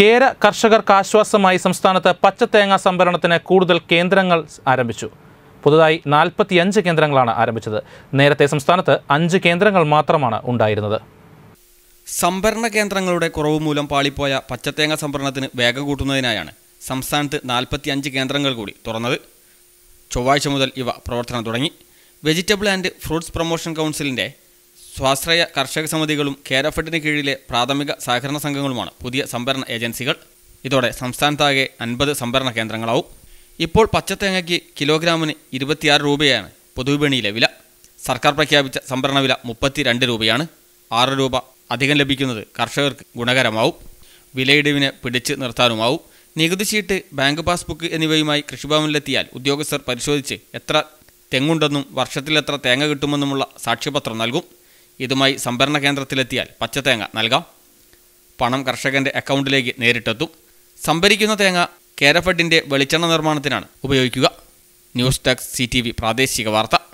കേര കർഷകർക്ക് ആശ്വാസമായി സംസ്ഥാനത്ത് പച്ചത്തേങ്ങ സംഭരണത്തിന് കൂടുതൽ കേന്ദ്രങ്ങൾ ആരംഭിച്ചു പുതുതായി നാൽപ്പത്തിയഞ്ച് കേന്ദ്രങ്ങളാണ് ആരംഭിച്ചത് നേരത്തെ സംസ്ഥാനത്ത് അഞ്ച് കേന്ദ്രങ്ങൾ മാത്രമാണ് ഉണ്ടായിരുന്നത് സംഭരണ കേന്ദ്രങ്ങളുടെ കുറവ് മൂലം പാളിപ്പോയ പച്ചത്തേങ്ങ സംഭരണത്തിന് വേഗ കൂട്ടുന്നതിനായാണ് സംസ്ഥാനത്ത് നാൽപ്പത്തിയഞ്ച് കേന്ദ്രങ്ങൾ കൂടി തുറന്നത് ചൊവ്വാഴ്ച മുതൽ ഇവ പ്രവർത്തനം തുടങ്ങി വെജിറ്റബിൾ ആൻഡ് ഫ്രൂട്ട്സ് പ്രൊമോഷൻ കൗൺസിലിൻ്റെ സ്വാശ്രയ കർഷക സമിതികളും കേരഫെഡിന് കീഴിലെ പ്രാഥമിക സഹകരണ സംഘങ്ങളുമാണ് പുതിയ സംഭരണ ഏജൻസികൾ ഇതോടെ സംസ്ഥാനത്താകെ അൻപത് സംഭരണ കേന്ദ്രങ്ങളാവും ഇപ്പോൾ പച്ചത്തേങ്ങയ്ക്ക് കിലോഗ്രാമിന് ഇരുപത്തിയാറ് രൂപയാണ് പൊതുവിപണിയിലെ വില സർക്കാർ പ്രഖ്യാപിച്ച സംഭരണ വില മുപ്പത്തിരണ്ട് രൂപയാണ് ആറ് രൂപ അധികം ലഭിക്കുന്നത് കർഷകർക്ക് ഗുണകരമാവും വിലയിടിവിനെ പിടിച്ച് നിർത്താനുമാവും നികുതി ചീട്ട് ബാങ്ക് പാസ്ബുക്ക് എന്നിവയുമായി കൃഷിഭവനിലെത്തിയാൽ ഉദ്യോഗസ്ഥർ പരിശോധിച്ച് എത്ര തെങ്ങുണ്ടെന്നും വർഷത്തിൽ എത്ര തേങ്ങ കിട്ടുമെന്നുമുള്ള സാക്ഷ്യപത്രം നൽകും ഇതുമായി സംഭരണ കേന്ദ്രത്തിലെത്തിയാൽ പച്ചതേങ്ങ നൽകാം പണം കർഷകന്റെ അക്കൗണ്ടിലേക്ക് നേരിട്ടെത്തും സംഭരിക്കുന്ന തേങ്ങ കേരഫഡിൻ്റെ വെളിച്ചെണ്ണ നിർമ്മാണത്തിനാണ് ഉപയോഗിക്കുക ന്യൂസ് ഡെസ്ക് സി പ്രാദേശിക വാർത്ത